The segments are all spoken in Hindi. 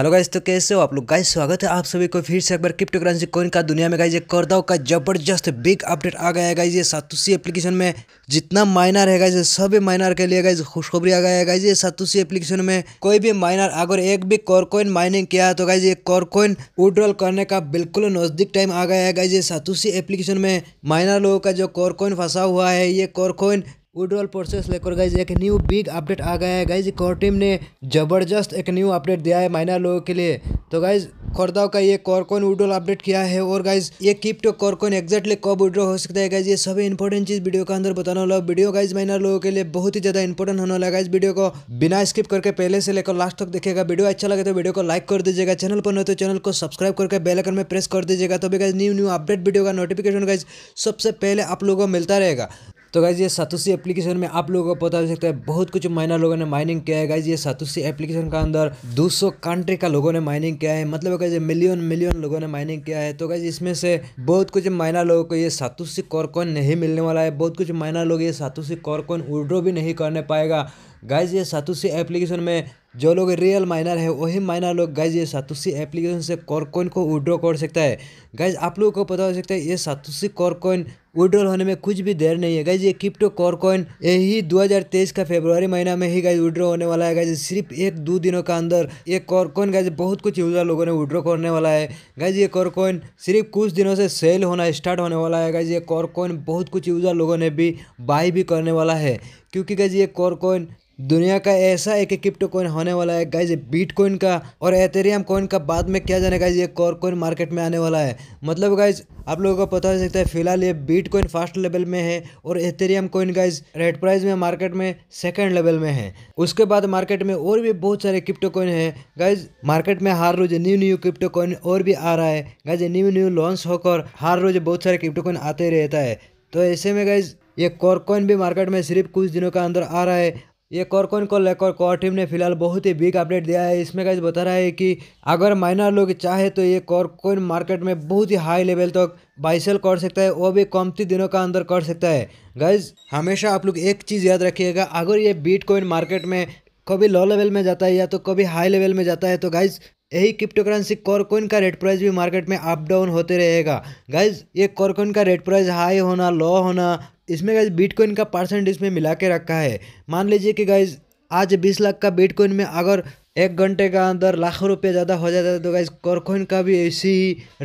हेलो गाइस तो कैसे हो आप लोग गाइस स्वागत है आप सभी को फिर से एक बार क्रिप्टो करेंसी कोइन का दुनिया में गाइस ये करदाओ का जबरदस्त बिग अपडेट आ गया है गाइस ये सातुसी एप्लीकेशन में जितना माइनर है गाइस सभी माइनर के लिए गाइस खुशखबरी आ गया है गाइस ये सातुसी एप्लीकेशन में कोई भी माइनर अगर एक भी कॉरकॉइन माइनिंग किया है तो गाइज ये कॉरकॉइन विड्रॉल करने का बिल्कुल नजदीक टाइम आ गया है गाइज ये सातुसी एप्लीकेशन में माइनर लोगों का जो कॉरकॉइन फंसा हुआ है ये कॉरकॉइन विड्रॉल प्रोसेस लेकर गाइज एक न्यू बिग अपडेट आ गया है गाइज कोर टीम ने ज़बरदस्त एक न्यू अपडेट दिया है माइनर लोगों के लिए तो गाइज खोरदाव का ये कॉरकॉन विड्रॉल अपडेट किया है और गाइज ये किप्टो कॉरकॉन एक्जैक्टली कब विड्रॉ हो सकता है गाइज ये सभी इंपॉर्टेंट चीज़ वीडियो के अंदर बताने वाला वीडियो गाइज माइनर लोगों के लिए बहुत ही ज़्यादा इंपॉर्टेंट होने वाला इस वीडियो को बिना स्किप करके पहले से लेकर लास्ट तक देखेगा वीडियो अच्छा लगे तो वीडियो को लाइक कर दीजिएगा चैनल पर न तो चैनल को सब्सक्राइब करके बेलकन में प्रेस कर दीजिएगा तो भी guys new new update video का नोटिफिकेशन गाइज सबसे पहले आप लोगों को मिलता रहेगा तो गाइज़ ये सातुसी एप्लीकेशन में आप लोगों को पता चल सकता है बहुत कुछ माइनर लोगों ने माइनिंग किया है गाइज ये सातुसी एप्लीकेशन का अंदर 200 कंट्री का लोगों ने माइनिंग किया है मतलब गाइज मिलियन मिलियन लोगों ने माइनिंग किया है तो गाइज इसमें से बहुत कुछ माइनर लोगों को ये सातुसी कॉरकॉन नहीं मिलने वाला है बहुत कुछ माइनर लोग ये सातुसी कॉरकॉन विड्रो भी नहीं करने पाएगा गाइज ये सातुसी एप्लीकेशन में जो लोग रियल माइनर है वही माइनर लोग गाइज ये सातुसी एप्लीकेशन से कॉरकॉइन को विड्रॉ कर सकता है गाइज आप लोगों को पता हो सकता है ये सातुसी कॉरकॉइन विड्रॉल होने में कुछ भी देर नहीं है गाइज ये क्रिप्टो कॉरकॉइन यही 2023 का फेब्रुवरी महीना में ही गाइज विड्रॉ होने वाला है गाइज सिर्फ एक दो दिनों का अंदर ये कॉरकॉइन गाइज बहुत कुछ यूजर लोगों ने विड्रॉ करने वाला है गाइज ये कॉरकॉइन सिर्फ कुछ दिनों से सेल होना स्टार्ट होने वाला है गाइज ये कॉरकॉइन बहुत कुछ यूजर लोगों ने भी बाई भी करने वाला है क्योंकि गाइज ये कॉरकॉइन दुनिया का ऐसा एक क्रिप्टो कॉइन होने वाला है गाइज बीट कॉइन का और एथेरियम कॉइन का बाद में क्या जाने गाइज ये कॉर कॉइन मार्केट में आने वाला है मतलब गाइज आप लोगों को पता चल सकता है फिलहाल ये बीट कॉइन फर्स्ट लेवल में है और Ethereum coin guys red price में मार्केट में सेकेंड लेवल में है उसके बाद मार्केट में और भी बहुत सारे क्रिप्टो कॉइन है गाइज मार्केट में हर रोज न्यू न्यू क्रिप्टो कॉइन और भी आ रहा है गाइज न्यू न्यू लॉन्च होकर हर रोज बहुत सारे क्रिप्टो कॉइन आते रहता है तो ऐसे में गाइज ये कॉर कॉइन भी मार्केट में सिर्फ कुछ दिनों का अंदर आ रहा है ये और को लेकर कॉर टीम ने फिलहाल बहुत ही बिग अपडेट दिया है इसमें गाइज बता रहा है कि अगर माइनर लोग चाहे तो ये कॉरकोइन कॉइन मार्केट में बहुत ही हाई लेवल तक बाइसेल कर सकता है वो भी कमती दिनों का अंदर कर सकता है गाइज हमेशा आप लोग एक चीज़ याद रखिएगा अगर ये बीट कॉइन मार्केट में कभी लो लेवल में जाता है या तो कभी हाई लेवल में जाता है तो गाइज यही क्रिप्टो करेंसी कॉरकोइन का रेट प्राइस भी मार्केट में अप डाउन होते रहेगा गाइज ये कॉरकोइन का रेट प्राइस हाई होना लो होना इसमें गाइज बिटकॉइन का परसेंटेज में मिला के रखा है मान लीजिए कि गाइज आज बीस लाख का बिटकॉइन में अगर एक घंटे का अंदर लाखों रुपये ज़्यादा हो जाता है तो गाइज कॉरकॉइन का भी इसी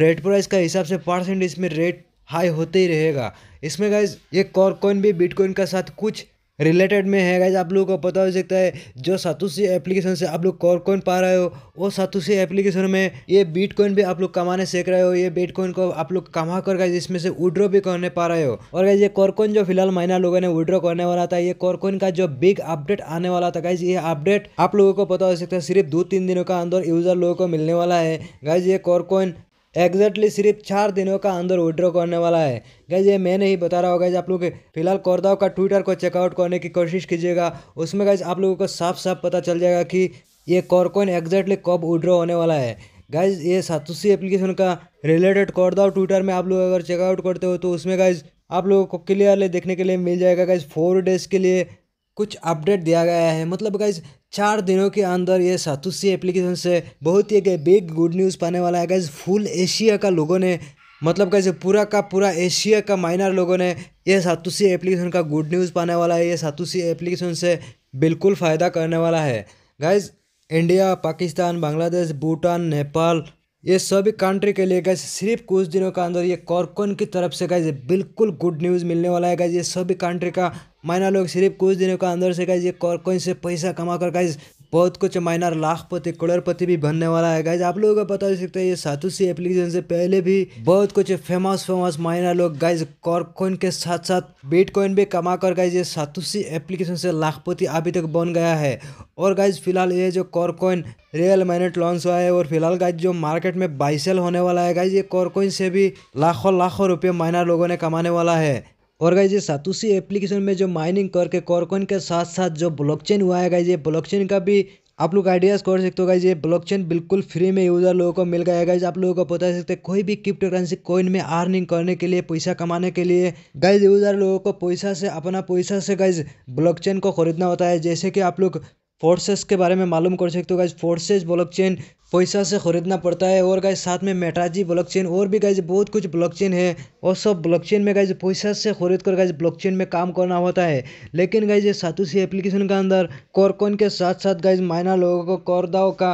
रेट प्राइस का हिसाब से परसेंटेज में रेट हाई होते ही रहेगा इसमें गाइज ये कॉरकॉइन भी बिटकॉइन का साथ कुछ रिलेटेड में है गाइज आप लोगों को पता हो सकता है जो सातुसी एप्लीकेशन से आप लोग कॉर कॉइन पा रहे हो वो सातुसी एप्लीकेशन में ये बीट कॉइन भी आप लोग कमाने सीख रहे हो ये बीट कॉइन को आप लोग कमा कर गए इसमें से विड्रॉ भी करने पा रहे हो और गाइज ये कॉर कॉइन जो फिलहाल महीना लोगों ने विड्रॉ करने वाला था ये कॉर कॉइन का जो बिग अपडेट आने वाला था गाइज ये अपडेट आप लोगों को पता हो सकता है सिर्फ दो तीन दिनों का अंदर यूजर लोगों को मिलने वाला है गाइज ये कॉर कॉइन एग्जैक्टली सिर्फ चार दिनों का अंदर विड्रॉ करने वाला है गैज ये मैं नहीं बता रहा हूँ गैज आप लोग फिलहाल कोरदाव का ट्विटर को चेकआउट करने की कोशिश कीजिएगा उसमें गैज आप लोगों को साफ साफ पता चल जाएगा कि ये कॉरकॉइन एग्जैक्टली कब विड्रॉ होने वाला है गैज ये सातुसी एप्लीकेशन का रिलेटेड कोरदाव ट्विटर में आप लोग अगर चेकआउट करते हो तो उसमें गैज आप लोगों को क्लियरली देखने के लिए मिल जाएगा गैज फोर डेज के लिए कुछ अपडेट दिया गया है मतलब गाइज चार दिनों के अंदर ये सातुसी एप्लीकेशन से बहुत ही बिग गुड न्यूज़ पाने वाला है गाइज फुल एशिया का लोगों ने मतलब कैसे पूरा का पूरा एशिया का माइनर लोगों ने यह सातुसी एप्लीकेशन का गुड न्यूज़ पाने वाला है ये सातुसी एप्लीकेशन से बिल्कुल फ़ायदा करने वाला है गाइज इंडिया पाकिस्तान बांग्लादेश भूटान नेपाल ये सभी कंट्री के लिए गैस सिर्फ कुछ दिनों के अंदर ये कॉरकोन की तरफ से गैस बिल्कुल गुड न्यूज़ मिलने वाला है गैस ये सभी कंट्री का मायना लोग सिर्फ कुछ दिनों का अंदर से गाइज ये कॉइन से पैसा कमा कर गाइज बहुत कुछ माइनर लाखपति करोड़पति भी बनने वाला है गाइज आप लोगों को बता सकते हैं ये सातुसी एप्लीकेशन से पहले भी बहुत कुछ फेमस फेमस माइनर लोग गाइज कॉर्कोइन के साथ साथ बिटकॉइन भी कमा कर गाइज ये सातुसी एप्लीकेशन से लाखपति अभी तक बन गया है और गाइज फिलहाल ये जो कॉर्कोइन रियल माइनेट लॉन्च हुआ है और फिलहाल गाइज जो मार्केट में बाइसेल होने वाला है गाइज ये कॉर्कोइन से भी लाखों लाखों रुपये माइनर लोगों ने कमाने वाला है और गाइज ये सातुसी एप्लीकेशन में जो माइनिंग करके कॉरकॉइन के साथ साथ जो ब्लॉकचेन हुआ है गाइज ये ब्लॉकचेन का भी आप लोग आइडियाज़ कर सकते हो गाइज ये ब्लॉकचेन बिल्कुल फ्री में यूज़र लोगों को मिल गया है गाइज आप लोगों को बता सकते हैं कोई भी क्रिप्टो करेंसी कोइन में अर्निंग करने के लिए पैसा कमाने के लिए गाइज यूज़र लोगों को पैसा से अपना पैसा से गाइज ब्लॉकचेन को खरीदना होता है जैसे कि आप लोग फोर्सेस के बारे में मालूम कर सकते हो गाइज फोर्सेस ब्लॉकचेन पैसा से खरीदना पड़ता है और गाइज साथ में मेटाजी ब्लॉकचेन और भी गाइज बहुत कुछ ब्लॉकचेन है और सब ब्लॉकचेन में गाइज पैसा से खरीद कर गाइज ब्लॉकचेन में काम करना होता है लेकिन गाइज सातुसी एप्लीकेशन का अंदर कॉरकोन के साथ साथ गाइज मायना लोगों को करदाओ का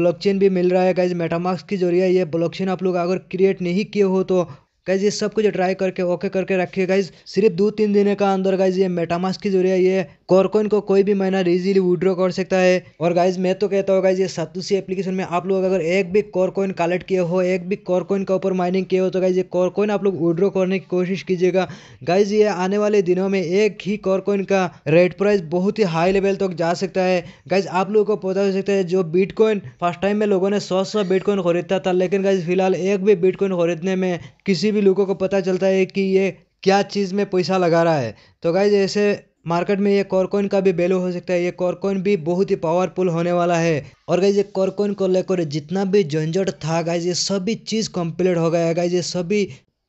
ब्लॉक चेन भी मिल रहा है गाइज मेटामार्क्स के जरिए ये चेन आप लोग अगर क्रिएट नहीं किए हो तो गाइज ये सब कुछ ट्राई करके ओके करके रखिए गाइज सिर्फ दो तीन दिन का अंदर गाइज ये मेटामास के जरिए ये कॉरकोइन को कोई भी माइनर इजीली विड्रॉ कर सकता है और गाइज मैं तो कहता हूँ गाइज ये सतुसी एप्लीकेशन में आप लोग अगर एक भी कॉरकोइन कलेक्ट किए हो एक भी कॉरकोइन का ऊपर माइनिंग किए हो तो गाइज ये कॉरकोइन आप लोग विड्रॉ करने की कोशिश कीजिएगा गाइज ये आने वाले दिनों में एक ही कॉरकोइन का रेट प्राइस बहुत ही हाई लेवल तक जा सकता है गाइज आप लोगों को पता हो सकता है जो बिटकॉइन फर्स्ट टाइम में लोगों ने सौ सौ बिटकॉइन खरीदता था लेकिन गाइज फिलहाल एक भी बिटकॉइन खरीदने में किसी भी लोगों को पता चलता है कि ये क्या चीज़ में पैसा लगा रहा है तो गाइज ऐसे मार्केट में ये कॉर्कोइन का भी वैल्यू हो सकता है ये कॉर्कोइन भी बहुत ही पावरफुल होने वाला है और गाइज ये कॉर्कोइन को लेकर जितना भी झंझट था गाइज ये सभी चीज़ कंप्लीट हो गया है गाइज ये सभी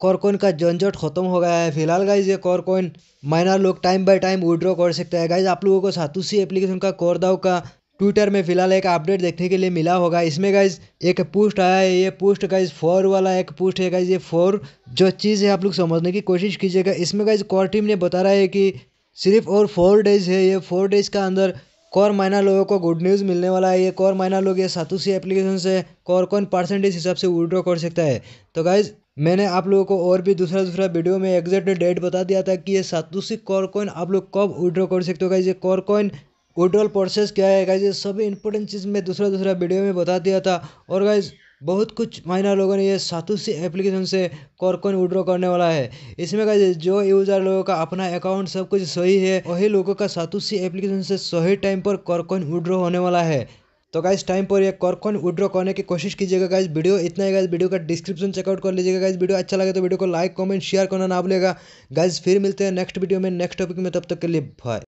कॉर्कोइन का झंझट खत्म हो गया है फिलहाल गाइज ये कॉर्कोइन माइनर लोग टाइम बाय टाइम विड्रॉ कर सकते हैं गाइज आप लोगों को सातुसी एप्लीकेशन का कोरदाव का ट्विटर में फिलहाल एक अपडेट देखने के लिए मिला होगा इसमें गाइज एक पोस्ट आया है ये पोस्ट गाइज फोर वाला एक पोस्ट है गाइज ये फोर जो चीज़ है आप लोग समझने की कोशिश कीजिएगा इसमें गाइज कॉर टीम ने बता रहा है कि सिर्फ और फोर डेज है ये फोर डेज का अंदर कौर माइना लोगों को गुड न्यूज़ मिलने वाला है ये कौर माइना लोग ये सातुसी एप्लीकेशन से कौर कौन परसेंटेज हिसाब से विड्रॉ कर सकता है तो गाइज मैंने आप लोगों को और भी दूसरा दूसरा वीडियो में एग्जैक्ट डेट बता दिया था कि ये सातुसी कौर कॉइन आप लोग कब विड्रॉ कर सकते हो गाइज ये कौर कॉइन विड्रॉल प्रोसेस क्या है गाइज ये सभी इंपॉर्टेंट चीज़ में दूसरा दूसरा वीडियो में बता दिया था और गाइज बहुत कुछ माइनर लोगों ने ये सातुसी एप्लीकेशन से कॉरकॉइन विड्रॉ करने वाला है इसमें गाइज जो यूज़र लोगों का अपना अकाउंट सब कुछ सही है वही लोगों का सातुसी एप्लीकेशन से सही टाइम पर कॉरकॉइन विड्रॉ होने वाला है तो गाइज टाइम पर यह कॉर्कॉइन विड्रॉ करने की कोशिश कीजिएगा गाइज वीडियो इतना ही गाइज वीडियो का डिस्क्रिप्शन चेकआउट कर लीजिएगा गाइज वीडियो अच्छा लगे तो वीडियो को लाइक कमेंट शेयर करना ना भूलेगा गाइज फिर मिलते हैं नेक्स्ट वीडियो में नेक्स्ट टॉपिक में तब तक के लिए बाय